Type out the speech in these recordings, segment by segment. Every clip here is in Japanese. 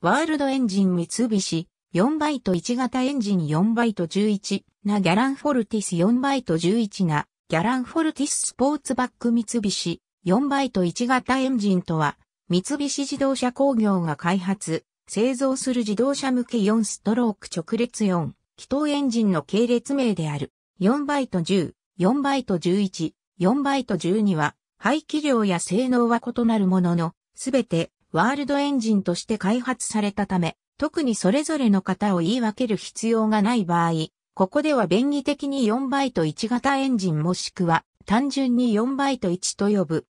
ワールドエンジン三菱、4バイト1型エンジン4バイト11なギャランフォルティス4バイト11なギャランフォルティススポーツバック三菱4バイト1型エンジンとは三菱自動車工業が開発、製造する自動車向け4ストローク直列4気筒エンジンの系列名である4バイト10、4バイト11、4バイト12は排気量や性能は異なるもののすべてワールドエンジンとして開発されたため、特にそれぞれの型を言い分ける必要がない場合、ここでは便宜的に4バイト1型エンジンもしくは単純に4バイト1と呼ぶ。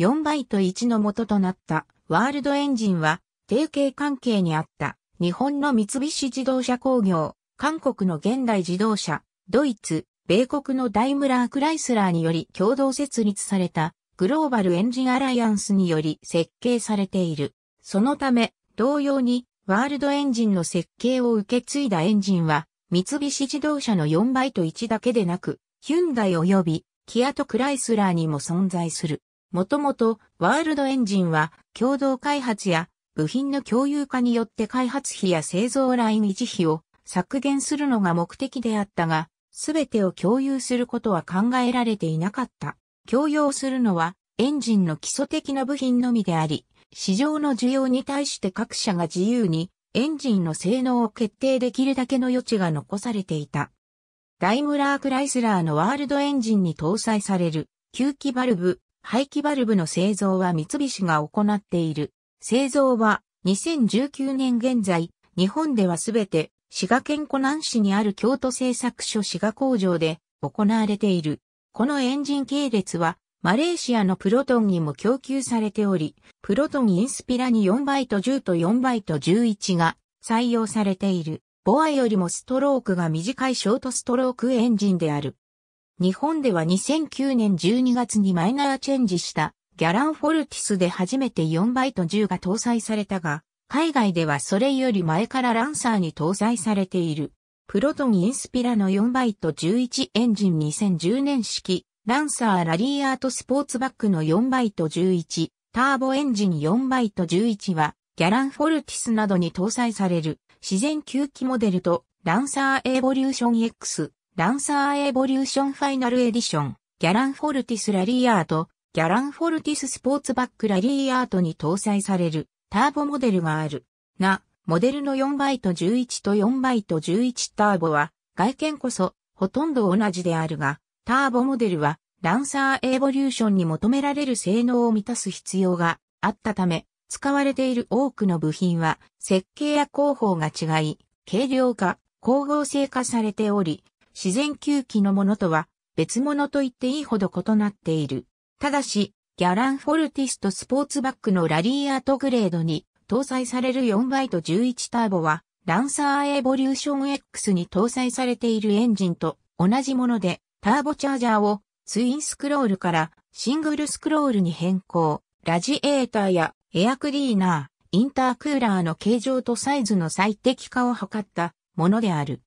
4バイト1の元となったワールドエンジンは、提携関係にあった日本の三菱自動車工業、韓国の現代自動車、ドイツ、米国のダイムラー・クライスラーにより共同設立されたグローバルエンジンアライアンスにより設計されている。そのため、同様に、ワールドエンジンの設計を受け継いだエンジンは、三菱自動車の4倍と1だけでなく、ヒュンダイ及び、キアとクライスラーにも存在する。もともと、ワールドエンジンは、共同開発や、部品の共有化によって開発費や製造ライン維持費を削減するのが目的であったが、すべてを共有することは考えられていなかった。供用するのはエンジンの基礎的な部品のみであり、市場の需要に対して各社が自由にエンジンの性能を決定できるだけの余地が残されていた。ダイムラー・クライスラーのワールドエンジンに搭載される吸気バルブ、排気バルブの製造は三菱が行っている。製造は2019年現在、日本ではすべて滋賀県湖南市にある京都製作所滋賀工場で行われている。このエンジン系列は、マレーシアのプロトンにも供給されており、プロトンインスピラに4バイト10と4バイト11が採用されている。ボアよりもストロークが短いショートストロークエンジンである。日本では2009年12月にマイナーチェンジしたギャランフォルティスで初めて4バイト10が搭載されたが、海外ではそれより前からランサーに搭載されている。プロトンインスピラの4バイト11エンジン2010年式、ランサーラリーアートスポーツバックの4バイト11、ターボエンジン4バイト11は、ギャランフォルティスなどに搭載される、自然吸気モデルと、ランサーエボリューション X、ランサーエボリューションファイナルエディション、ギャランフォルティスラリーアート、ギャランフォルティススポーツバックラリーアートに搭載される、ターボモデルがある。な、モデルの4バイト11と4バイト11ターボは、外見こそ、ほとんど同じであるが、ターボモデルは、ランサーエボリューションに求められる性能を満たす必要があったため、使われている多くの部品は、設計や広報が違い、軽量化、光合成化されており、自然吸気のものとは、別物と言っていいほど異なっている。ただし、ギャランフォルティスとスポーツバックのラリーアートグレードに搭載される4バイト11ターボは、ランサーエボリューション X に搭載されているエンジンと同じもので、ターボチャージャーをツインスクロールからシングルスクロールに変更、ラジエーターやエアクリーナー、インタークーラーの形状とサイズの最適化を図ったものである。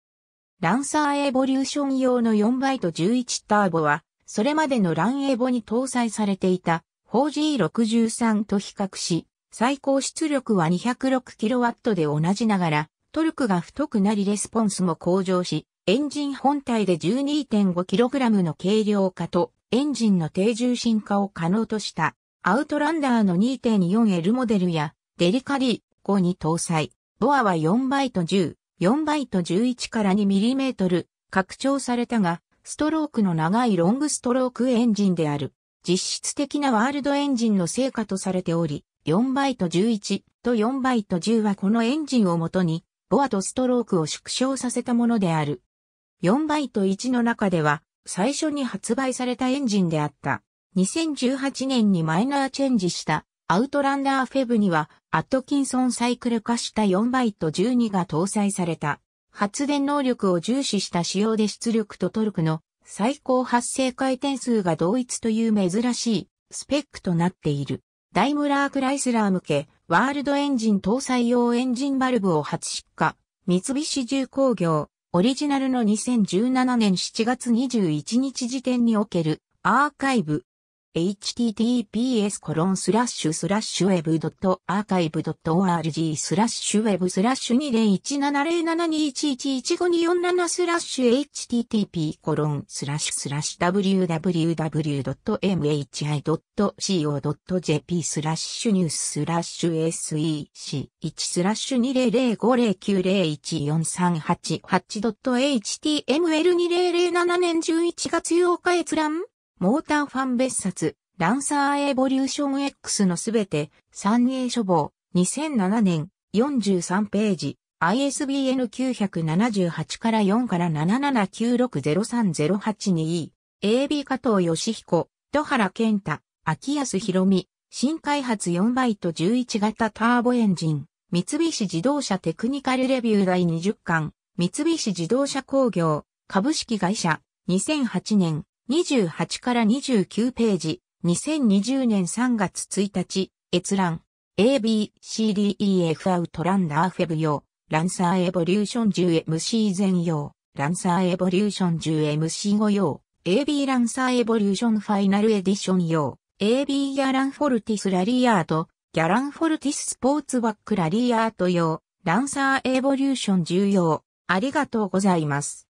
ランサーエボリューション用の4バイト11ターボは、それまでのランエボに搭載されていた 4G63 と比較し、最高出力は 206kW で同じながら、トルクが太くなりレスポンスも向上し、エンジン本体で 12.5kg の軽量化とエンジンの低重心化を可能としたアウトランダーの 2.4L モデルやデリカリー5に搭載。ボアは4倍と10、4倍と11から 2mm 拡張されたが、ストロークの長いロングストロークエンジンである。実質的なワールドエンジンの成果とされており、4バイト11と4バイト10はこのエンジンをもとに、ボアとストロークを縮小させたものである。4バイト1の中では、最初に発売されたエンジンであった。2018年にマイナーチェンジしたアウトランダーフェブには、アットキンソンサイクル化した4バイト12が搭載された。発電能力を重視した仕様で出力とトルクの最高発生回転数が同一という珍しいスペックとなっている。ダイムラークライスラー向け、ワールドエンジン搭載用エンジンバルブを初出荷、三菱重工業、オリジナルの2017年7月21日時点における、アーカイブ、https コロンスラッシュスラッシュ web.archive.org スラッシュ web スラッシュ20170721111547スラッシュ http コロンスラッシュスラッシュ www.mhi.co.jp スラッシュニューススラッシュ SEC1 スラッシュ 200509014388.html2007 年11月8日閲覧モーターファン別冊、ランサーエボリューション X のすべて、三栄書房、2007年、43ページ、ISBN 978から4から7 7 9 6 0 3 0 8 2 e AB 加藤義彦、戸原健太、秋安博美、新開発4バイト11型ターボエンジン、三菱自動車テクニカルレビュー第20巻、三菱自動車工業、株式会社、2008年、28から29ページ、2020年3月1日、閲覧。ABCDEF アウトランダーフェブ用、ランサーエボリューション 10MC 全用、ランサーエボリューション 10MC5 用、AB ランサーエボリューションファイナルエディション用、AB ギャランフォルティスラリアート、ギャランフォルティススポーツバックラリアート用、ランサーエボリューション10用、ありがとうございます。